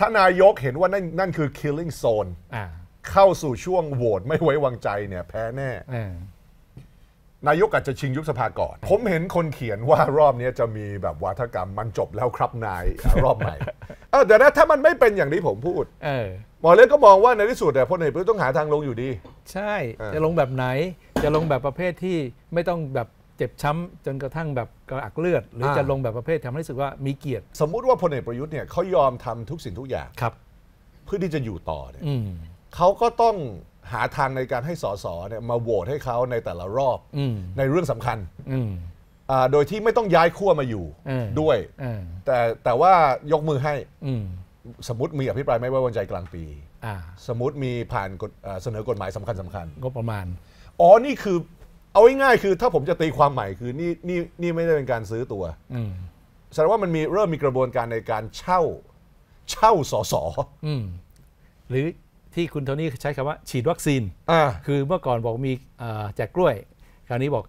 ถ้านายกเห็นว่านั่นนั่นคือ killing zone อ่าเข้าสู่ช่วงโหวตไม่ไว้วางใจเนี่ยแพ้แน่ นายกอาจจะชิงยุบสภาก่อน ผมเห็นคนเขียนว่ารอบนี้จะมีแบบวาทกรรมมันจบแล้วครับนายรอบใหม่เออแต่นะถ้ามันไม่เป็นอย่างที่ผมพูดหมอเล็กก็มองว่าในที่สุดแต่ยพลเอกประยุทธ์ต้องหาทางลงอยู่ดี ใช่ จะลงแบบไหน จะลงแบบประเภทที่ไม่ต้องแบบเจ็บช้ำจนกระทั่งแบบกระอักเลือดหรือจะลงแบบประเภททำให้รู้สึกว่ามีเกียรติ สมมุติว่าพลเอกประยุทธ์เนี่ยเขายอมทำทุกสิ่งทุกอย่างครับ เพื่อที่จะอยู่ต่อเนี่ยเขาก็ต้องหาทางในการให้สสเนี่ยมาโหวตให้เขาในแต่ละรอบอในเรื่องสำคัญโดยที่ไม่ต้องย้ายขั้วมาอยู่ด้วยแต่แต่ว่ายกมือให้สมมติมีอภิปรายไม่ไว้วางใจกลางปีสมมติมีผ่านเสนอกฎหมายสำคัญสำคัญงบประมาณ อ๋อนี่คือเอาง่ายๆคือถ้าผมจะตีความใหม่คือนี่นี่นี่ไม่ได้เป็นการซื้อตัวแสดงว่ามันมีเริ่มมีกระบวนการในการเช่าเช่าสอสอหรือที่คุณโทนี่ใช้คำว่าฉีดวัคซีนคือเมื่อก่อนบอกมีแจกกล้วย คราวนี้บอก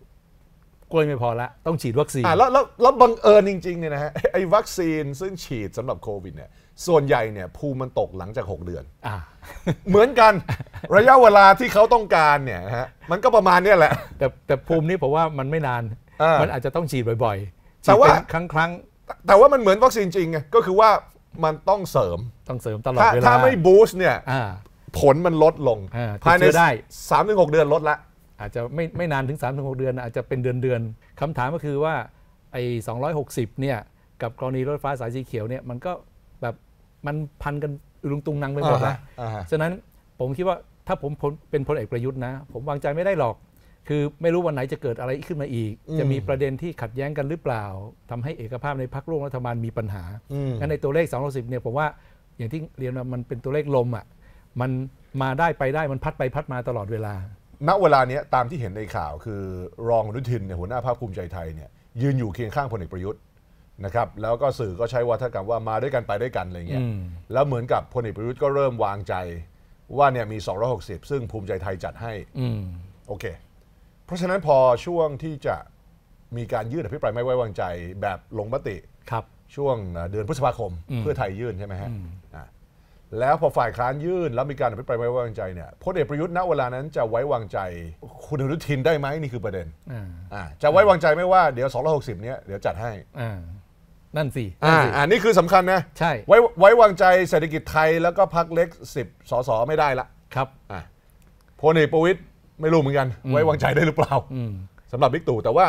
กล้วยไม่พอละต้องฉีดวัคซีนแล้วแล้วบังเอิญจริงๆเนี่ยนะฮะ ไอ้วัคซีนซึ่งฉีดสำหรับโควิดเนี่ยส่วนใหญ่เนี่ยภูมิมันตกหลังจาก 6 เดือน เหมือนกันระยะเวลาที่เขาต้องการเนี่ยฮะมันก็ประมาณเนี้ยแหละแต่แต่ภูมินี่ผมว่ามันไม่นานมันอาจจะต้องฉีดบ่อยๆ แต่ว่าครั้งครั้งแต่ว่ามันเหมือนวัคซีนจริงไงก็คือว่ามันต้องเสริม ต้องเสริมตลอดเวลา ถ้าไม่บูสต์เนี่ยผลมันลดลงภายในได้สามถึงหกเดือนลดละอาจจะไม่ไม่นานถึง3าถึงหเดือน อาจจะเป็นเดือนเดือนคำถามก็คือว่าไอ้260เนี่ยกับกรณีรถไฟฟ้าสายสีเขียวเนี่ยมันก็มันพันกันลุงตุงนังไปหมดแล้ว ฉะนั้นผมคิดว่าถ้าผมเป็นพลเอกประยุทธ์นะ ผมวางใจไม่ได้หรอก คือไม่รู้วันไหนจะเกิดอะไรขึ้นมาอีก จะมีประเด็นที่ขัดแย้งกันหรือเปล่า ทำให้เอกภาพในพรรคร่วมรัฐบาลมีปัญหา งั้นในตัวเลข2 1 0เนี่ยผมว่าอย่างที่เรียนมันเป็นตัวเลขลมอ่ะ มันมาได้ไปได้ มันพัดไปพัดมาตลอดเวลา ณ เวลานี้ตามที่เห็นในข่าวคือรองอนุทินเนี่ยหัวหน้าภาคภูมิใจไทยเนี่ยยืนอยู่เคียงข้างพลเอกประยุทธ์นะครับแล้วก็สื่อก็ใช้วัฒกรรมว่ามาด้วยกันไปด้วยกันอะไรเงี้ยแล้วเหมือนกับพลเอกประยุทธ์ก็เริ่มวางใจว่าเนี่ยมี 260 ซึ่งภูมิใจไทยจัดให้โอเค เพราะฉะนั้นพอช่วงที่จะมีการยื่นอภิปรายไม่ไว้วางใจแบบลงมติครับช่วงเดือนพฤษภาคมเพื่อไทยยื่นใช่ไหมฮะแล้วพอฝ่ายค้านยื่นแล้วมีการอภิปรายไม่ไว้วางใจเนี่ยพลเอกประยุทธ์ณเวลานั้นจะไว้วางใจ คุณอนุทินได้ไหมนี่คือประเด็นจะไว้วางใจไม่ว่าเดี๋ยว 260เนี้ยเดี๋ยวจัดให้นั่นสิ อ่า อันนี้คือสำคัญนะ ใช่ ไว้ไว้วางใจเศรษฐกิจไทยแล้วก็พักเล็กสิบสสไม่ได้ละ ครับ อ่าพลเอกประวิตยไม่รู้เหมือนกัน ไว้วางใจได้หรือเปล่าสำหรับบิ๊กตู่แต่ว่า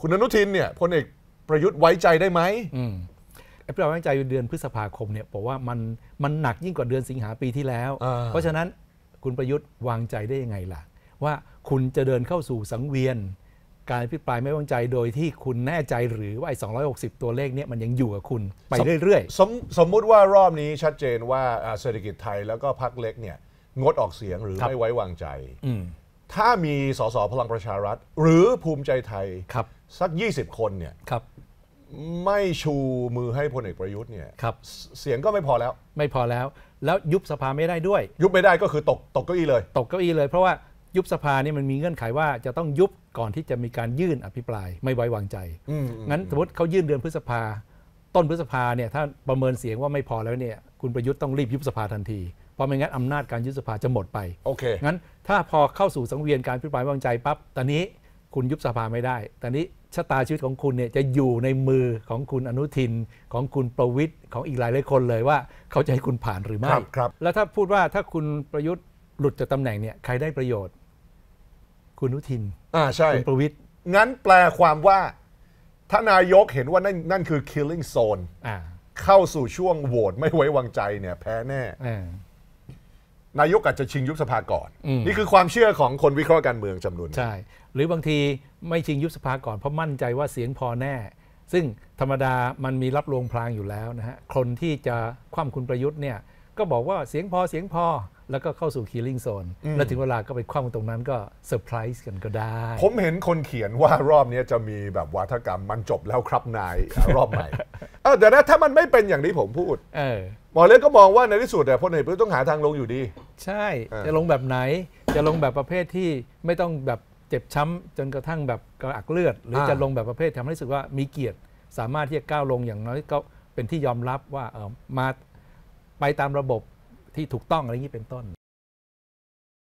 คุณอนุทินเนี่ยพลเอกประยุทธ์ไว้ใจได้ไหมไอ้ประวัติใจเดือนพฤษภาคมเนี่ยบอกว่ามันมันหนักยิ่งกว่าเดือนสิงหาปีที่แล้ว เพราะฉะนั้นคุณประยุทธ์วางใจได้ยังไงล่ะ ว่าคุณจะเดินเข้าสู่สังเวียนการอภิปรายไม่ววางใจโดยที่คุณแน่ใจหรือว่าไอ้260 ตัวเลขเนี่ยมันยังอยู่กับคุณ ไปเรื่อยๆ สมสมมุติว่ารอบนี้ชัดเจนว่าเศรษฐกิจไทยแล้วก็พรรคเล็กเนี่ยงดออกเสียงหรือไม่ไว้วางใจ ถ้ามีสสพลังประชารัฐ หรือภูมิใจไทยสัก 20 คนเนี่ยไม่ชูมือให้พลเอกประยุทธ์เนี่ยเสียงก็ไม่พอแล้ว ไม่พอแล้ว แล้วยุบสภาไม่ได้ด้วย ยุบไม่ได้ก็คือตกตกเก้าอี้เลย ตกเก้าอี้เลย เพราะว่ายุบสภานี่มันมีเงื่อนไขว่าจะต้องยุบก่อนที่จะมีการยื่นอภิปรายไม่ไว้วางใจ งั้นสมมติเขายื่นเดือนพฤษภา ต้นพฤษภาเนี่ยถ้าประเมินเสียงว่าไม่พอแล้วเนี่ยคุณประยุทธ์ต้องรีบยุบสภาทันทีเพราะไม่งั้น อำนาจการยุบสภาจะหมดไปโอเคงั้นถ้าพอเข้าสู่สังเวียนการพิปรายวางใจปั๊บตอนนี้คุณยุบสภาไม่ได้ตอนนี้ชะตาชีวิตของคุณเนี่ยจะอยู่ในมือของคุณอนุทิน ของคุณประวิทย์ของอีกหลายหลายคนเลยว่าเขาจะให้คุณผ่านหรือไม่ครับแล้วถ้าพูดว่าถ้าคุณประยุทธ์หลุดจากตำแหน่งเนี่ยใครได้ประโยชนคุณอนุทินอ่าใช่คุณประวิตย์ งั้นแปลความว่า ถ้านายกเห็นว่านั่นนั่นคือ killing zone อ่าเข้าสู่ช่วงโหวตไม่ไว้วางใจเนี่ยแพ้แน่ นายกอาจจะชิงยุบสภาก่อนอนี่คือความเชื่อของคนวิเคราะห์การเมืองจำนวนใช่ หรือบางทีไม่ชิงยุบสภาก่อนเพราะมั่นใจว่าเสียงพอแน่ ซึ่งธรรมดามันมีรับรองพลางอยู่แล้วนะฮะ คนที่จะคว่ำคุณประยุทธ์เนี่ย ก็บอกว่าเสียงพอเสียงพอแล้วก็เข้าสู่คีลิ่งโซนแล้วถึงเวลาก็ไปคว่ำตรงนั้นก็เซอร์ไพรส์กันก็ได้ ผมเห็นคนเขียนว่ารอบนี้จะมีแบบวาทกรรมมันจบแล้วครับนาย รอบใหม่เออเดี๋ยวนะถ้ามันไม่เป็นอย่างที่ผมพูดหมอเล็กก็มองว่าในที่สุดแต่พลเอกประยุทธ์ต้องหาทางลงอยู่ดี ใช่จะลงแบบไหน จะลงแบบประเภทที่ไม่ต้องแบบเจ็บช้ำ จนกระทั่งแบบกระอักเลือด หรือจะลงแบบประเภททำให้รู้สึกว่ามีเกียรติสามารถที่จะก้าวลงอย่างน้อยก็เป็นที่ยอมรับว่าเออมาไปตามระบบที่ถูกต้องอะไรอย่างนี้เป็นต้น